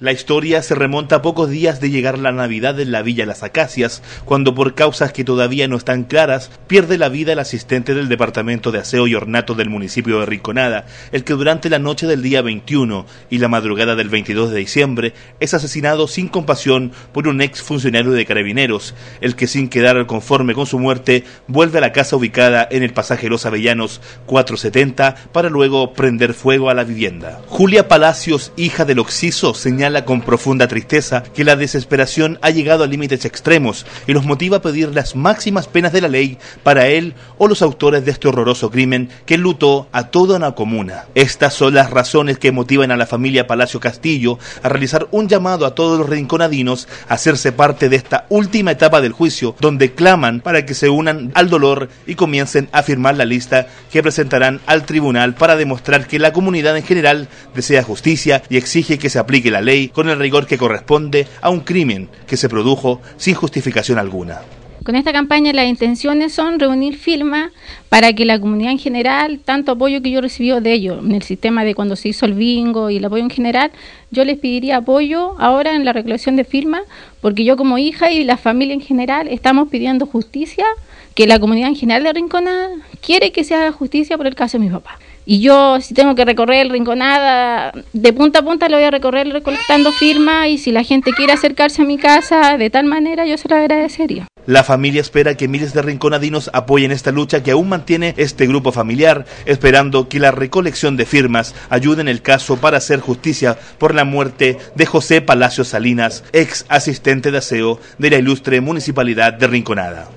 La historia se remonta a pocos días de llegar la Navidad en la Villa Las Acacias, cuando por causas que todavía no están claras, pierde la vida el asistente del Departamento de Aseo y Ornato del municipio de Rinconada, el que durante la noche del día 21 y la madrugada del 22 de diciembre es asesinado sin compasión por un ex funcionario de carabineros, el que sin quedar conforme con su muerte vuelve a la casa ubicada en el pasaje Los Avellanos 470 para luego prender fuego a la vivienda. Julia Palacios, hija del Oxiso, señala con profunda tristeza que la desesperación ha llegado a límites extremos y los motiva a pedir las máximas penas de la ley para él o los autores de este horroroso crimen que lutó a toda una comuna. Estas son las razones que motivan a la familia Palacio Castillo a realizar un llamado a todos los rinconadinos a hacerse parte de esta última etapa del juicio, donde claman para que se unan al dolor y comiencen a firmar la lista que presentarán al tribunal para demostrar que la comunidad en general desea justicia y exige que se aplique la ley con el rigor que corresponde a un crimen que se produjo sin justificación alguna. Con esta campaña las intenciones son reunir firmas para que la comunidad en general, tanto apoyo que yo recibí de ellos en el sistema de cuando se hizo el bingo y el apoyo en general, yo les pediría apoyo ahora en la recolección de firmas, porque yo como hija y la familia en general estamos pidiendo justicia que la comunidad en general de Rinconada quiere que se haga justicia por el caso de mi papá. Y yo, si tengo que recorrer el Rinconada, de punta a punta lo voy a recorrer recolectando firmas y si la gente quiere acercarse a mi casa de tal manera, yo se lo agradecería. La familia espera que miles de rinconadinos apoyen esta lucha que aún mantiene este grupo familiar, esperando que la recolección de firmas ayude en el caso para hacer justicia por la muerte de José Palacio Salinas, ex asistente de aseo de la ilustre municipalidad de Rinconada.